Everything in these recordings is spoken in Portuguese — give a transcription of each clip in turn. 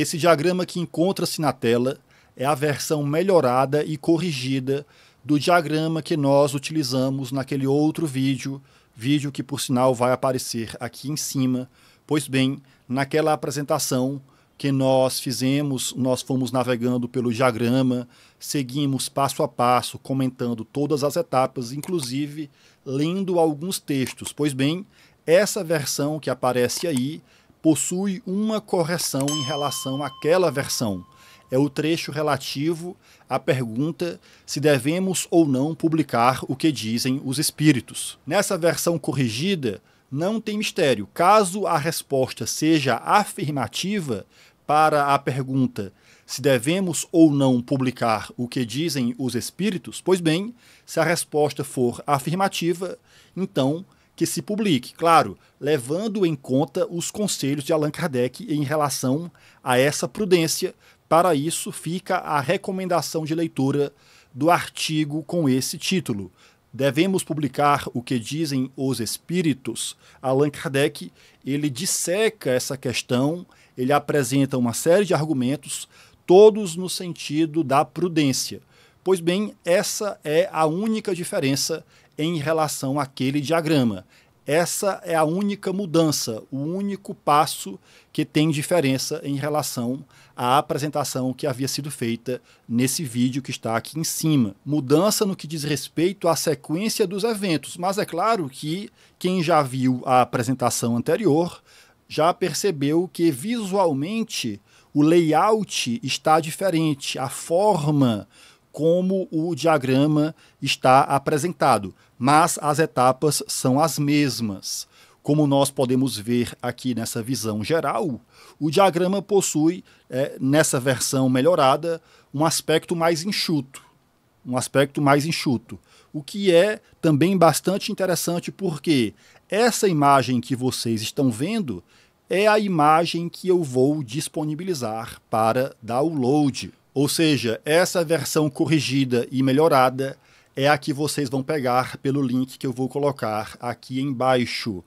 Esse diagrama que encontra-se na tela é a versão melhorada e corrigida do diagrama que nós utilizamos naquele outro vídeo, vídeo que por sinal vai aparecer aqui em cima. Pois bem, naquela apresentação que nós fizemos, nós fomos navegando pelo diagrama, seguimos passo a passo, comentando todas as etapas, inclusive lendo alguns textos. Pois bem, essa versão que aparece aí possui uma correção em relação àquela versão. É o trecho relativo à pergunta se devemos ou não publicar o que dizem os espíritos. Nessa versão corrigida, não tem mistério. Caso a resposta seja afirmativa para a pergunta se devemos ou não publicar o que dizem os espíritos, pois bem, se a resposta for afirmativa, então que se publique, claro, levando em conta os conselhos de Allan Kardec em relação a essa prudência. Para isso, fica a recomendação de leitura do artigo com esse título. Devemos publicar o que dizem os espíritos. Allan Kardec, ele disseca essa questão, ele apresenta uma série de argumentos, todos no sentido da prudência. Pois bem, essa é a única diferença em relação àquele diagrama. Essa é a única mudança, o único passo que tem diferença em relação à apresentação que havia sido feita nesse vídeo que está aqui em cima. Mudança no que diz respeito à sequência dos eventos, mas é claro que quem já viu a apresentação anterior já percebeu que visualmente o layout está diferente, a forma como o diagrama está apresentado, mas as etapas são as mesmas. Como nós podemos ver aqui nessa visão geral, o diagrama possui, é, nessa versão melhorada, um aspecto mais enxuto. Um aspecto mais enxuto. O que é também bastante interessante, porque essa imagem que vocês estão vendo é a imagem que eu vou disponibilizar para download. Ou seja, essa versão corrigida e melhorada é a que vocês vão pegar pelo link que eu vou colocar aqui embaixo.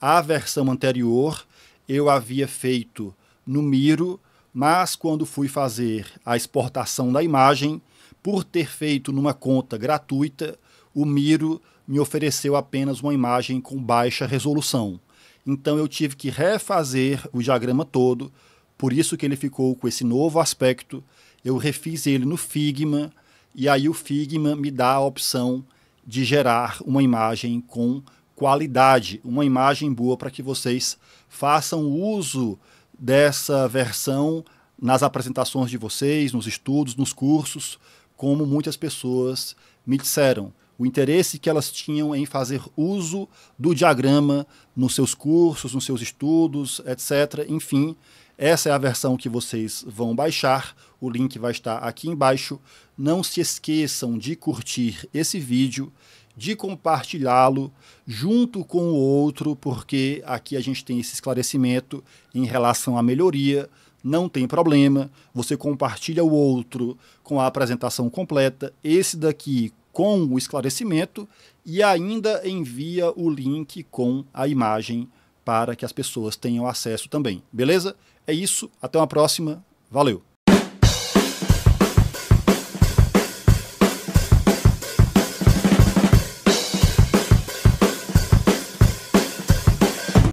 A versão anterior eu havia feito no Miro, mas quando fui fazer a exportação da imagem, por ter feito numa conta gratuita, o Miro me ofereceu apenas uma imagem com baixa resolução. Então eu tive que refazer o diagrama todo, por isso que ele ficou com esse novo aspecto eu refiz ele no Figma e aí o Figma me dá a opção de gerar uma imagem com qualidade, uma imagem boa para que vocês façam uso dessa versão nas apresentações de vocês, nos estudos, nos cursos, como muitas pessoas me disseram. O interesse que elas tinham em fazer uso do diagrama nos seus cursos, nos seus estudos, etc. Enfim, essa é a versão que vocês vão baixar, o link vai estar aqui embaixo. Não se esqueçam de curtir esse vídeo, de compartilhá-lo junto com o outro, porque aqui a gente tem esse esclarecimento em relação à melhoria. Não tem problema, você compartilha o outro com a apresentação completa, esse daqui com o esclarecimento e ainda envia o link com a imagem para que as pessoas tenham acesso também. Beleza? É isso. Até uma próxima. Valeu!